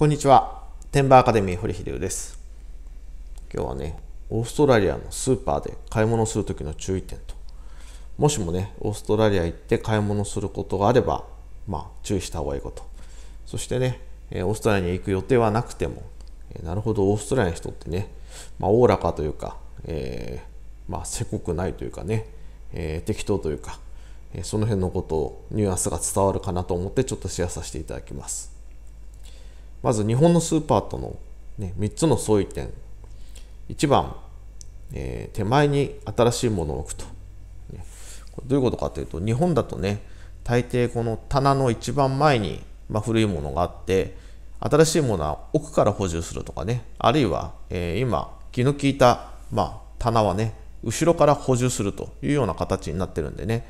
こんにちは。テンバーアカデミー堀秀夫です。今日はね、オーストラリアのスーパーで買い物する時の注意点と、もしもね、オーストラリア行って買い物することがあれば、まあ、注意した方がいいこと。そしてね、オーストラリアに行く予定はなくても、なるほど、オーストラリアの人ってね、まあ、おおらかというか、えー、まあ、せこくないというかね、えー、適当というか、その辺のことをニュアンスが伝わるかなと思ってちょっとシェアさせていただきます。まず日本のスーパーとの、ね、3つの相違点1番、えー、手前に新しいものを置くと、ね、これどういうことかというと日本だとね大抵この棚の一番前に、まあ、古いものがあって新しいものは奥から補充するとかねあるいは、えー、今気の利いた、まあ、棚はね後ろから補充するというような形になってるんでね、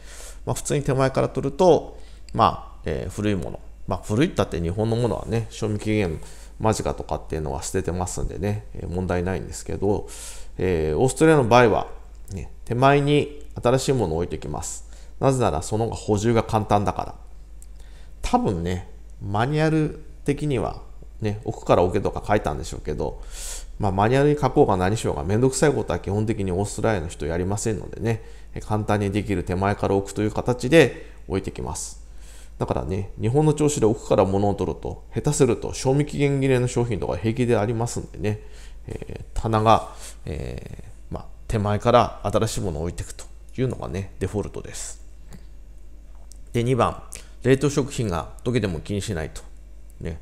まあ、普通に手前から取ると、まあえー、古いものまあ、古いったって日本のものはね、賞味期限間近とかっていうのは捨ててますんでね、問題ないんですけど、えー、オーストラリアの場合は、ね、手前に新しいものを置いてきます。なぜならその方が補充が簡単だから。多分ね、マニュアル的には、ね、奥から置けとか書いたんでしょうけど、まあ、マニュアルに書こうが何しようがめんどくさいことは基本的にオーストラリアの人やりませんのでね、簡単にできる手前から置くという形で置いてきます。だからね、日本の調子で奥から物を取ると、下手すると賞味期限切れの商品とか平気でありますんでね、えー、棚が、えー、ま手前から新しいものを置いていくというのがね、デフォルトです。で、2番、冷凍食品が溶けても気にしないと。ね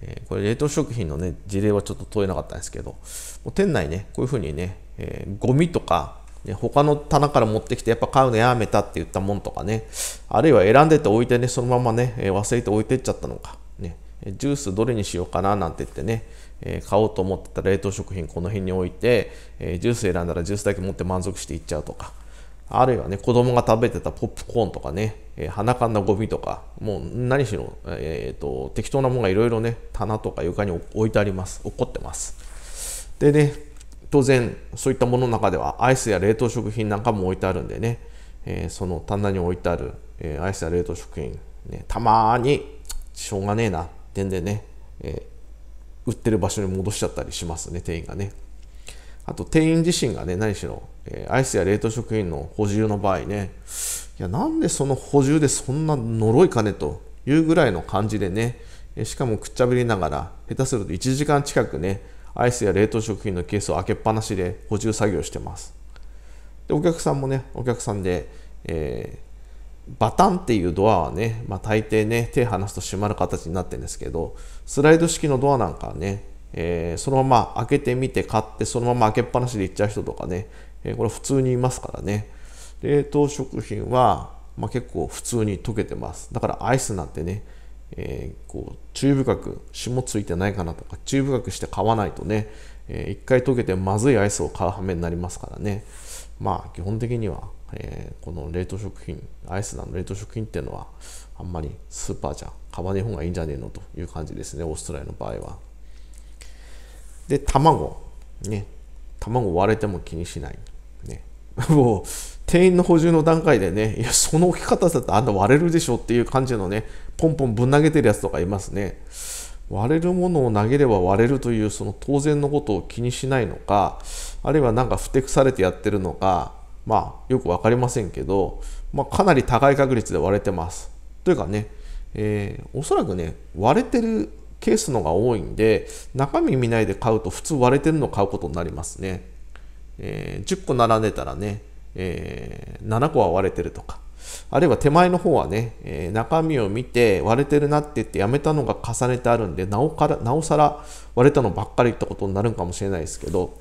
えー、これ、冷凍食品の、ね、事例はちょっと問えなかったんですけど、もう店内ね、こういうふうにね、えー、ゴミとかね、他の棚から持ってきてやっぱ買うのやめたって言ったもんとかね、あるいは選んでて置いてね、そのままね、忘れて置いてっちゃったのか、ね、ジュースどれにしようかななんて言ってね、え買おうと思ってた冷凍食品この辺に置いて、えジュース選んだらジュースだけ持って満足していっちゃうとか、あるいはね、子供が食べてたポップコーンとかね、え鼻かんだゴミとか、もう何しろ、えーと、と適当なものがいろいろね、棚とか床に置いてあります。怒ってます。でね、当然そういったものの中ではアイスや冷凍食品なんかも置いてあるんでね、えー、その棚に置いてある、えー、アイスや冷凍食品、ね、たまにしょうがねえなってんでね、えー、売ってる場所に戻しちゃったりしますね店員がねあと店員自身がね何しろ、えアイスや冷凍食品の補充の場合ねいやなんでその補充でそんな呪いかねというぐらいの感じでねしかもくっちゃべりながら下手すると1時間近くねアイスや冷凍食品のケースを開けっぱなしで補充作業してますでお客さんもねお客さんで、えー、バタンっていうドアはね、まあ、大抵ね手離すと閉まる形になってるんですけどスライド式のドアなんかはね、えー、そのまま開けてみて買ってそのまま開けっぱなしで行っちゃう人とかね、えー、これ普通にいますからね冷凍食品は、まあ、結構普通に溶けてますだからアイスなんてねえー、こう注意深く霜ついてないかなとか注意深くして買わないとね、えー、一回溶けてまずいアイスを買う羽目になりますからねまあ基本的には、えー、この冷凍食品アイスなの冷凍食品っていうのはあんまりスーパーじゃ買わない方がいいんじゃねえのという感じですねオーストラリアの場合はで卵ね卵割れても気にしないね もう店員の補充の段階でね、いや、その置き方だとあんな割れるでしょっていう感じのね、ポンポンぶん投げてるやつとかいますね。割れるものを投げれば割れるというその当然のことを気にしないのか、あるいはなんかふてくされてやってるのか、まあよく分かりませんけど、まあ、かなり高い確率で割れてます。というかね、えー、おそらくね、割れてるケースのが多いんで、中身見ないで買うと普通割れてるのを買うことになりますね。えー、10個並んでたらね、えー、7個は割れてるとか、あるいは手前の方はね、えー、中身を見て割れてるなって言ってやめたのが重ねてあるんでなおからなおさら割れたのばっかりってことになるんかもしれないですけど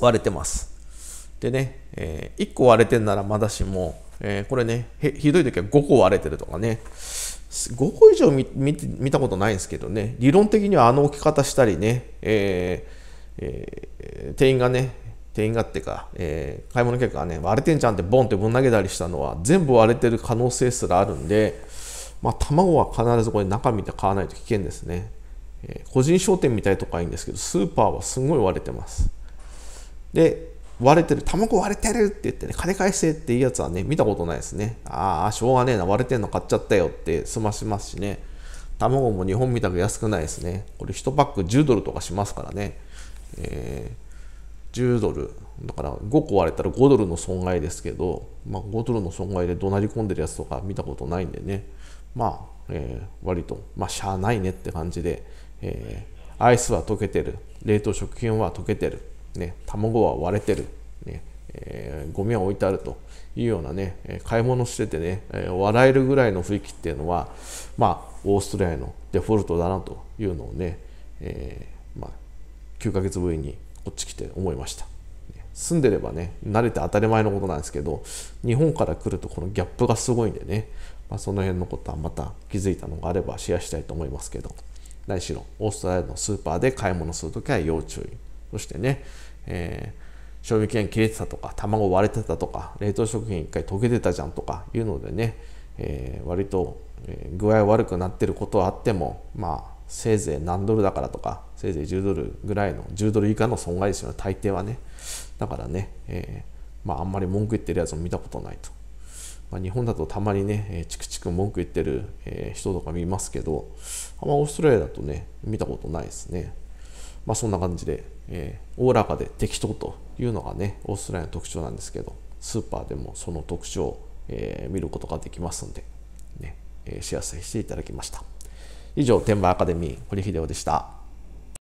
割れてます。でね、えー、1個割れてんならまだしも、えー、これねひどい時は5個割れてるとかね5個以上見たことないんですけどね理論的にはあの置き方したりね、えーえー、店員がね店員があってか、えー、買い物客がね割れてんじゃんってボンってぶん投げたりしたのは全部割れてる可能性すらあるんで、まあ、卵は必ずこれ中身で買わないと危険ですね、えー、個人商店みたいとかいいんですけどスーパーはすごい割れてますで割れてる卵割れてるって言ってね金返せっていうやつはね見たことないですねああしょうがねえな割れてんの買っちゃったよって済ましますしね卵も日本みたく安くないですねこれ1パック10ドルとかしますからねえー10ドルだから5個割れたら5ドルの損害ですけど、まあ、5ドルの損害で怒鳴り込んでるやつとか見たことないんでねまあ、えー、割と、まあ、しゃあないねって感じで、えー、アイスは溶けてる冷凍食品は溶けてる、ね、卵は割れてる、ねえー、ゴミは置いてあるというようなね買い物しててね、え笑えるぐらいの雰囲気っていうのはまあオーストラリアのデフォルトだなというのをね、えーまあ、9ヶ月ぶりにこっち来て思いました住んでればね慣れて当たり前のことなんですけど日本から来るとこのギャップがすごいんでね、まあ、その辺のことはまた気づいたのがあればシェアしたいと思いますけど何しろオーストラリアのスーパーで買い物するときは要注意そしてね、えー賞味期限切れてたとか卵割れてたとか冷凍食品一回溶けてたじゃんとかいうのでね、えー、割と具合悪くなってることはあってもまあせいぜい何ドルだからとかせいぜい10ドルぐらいの10ドル以下の損害ですよね大抵はねだからね、えー、まああんまり文句言ってるやつも見たことないと、まあ、日本だとたまにね、えー、チクチク文句言ってる、えー、人とか見ますけどあんまオーストラリアだとね見たことないですねまあそんな感じでおお、らかで適当というのがねオーストラリアの特徴なんですけどスーパーでもその特徴を、えー、見ることができますんで、ねえー、幸せしていただきました。以上、天馬アカデミー、堀秀夫でした。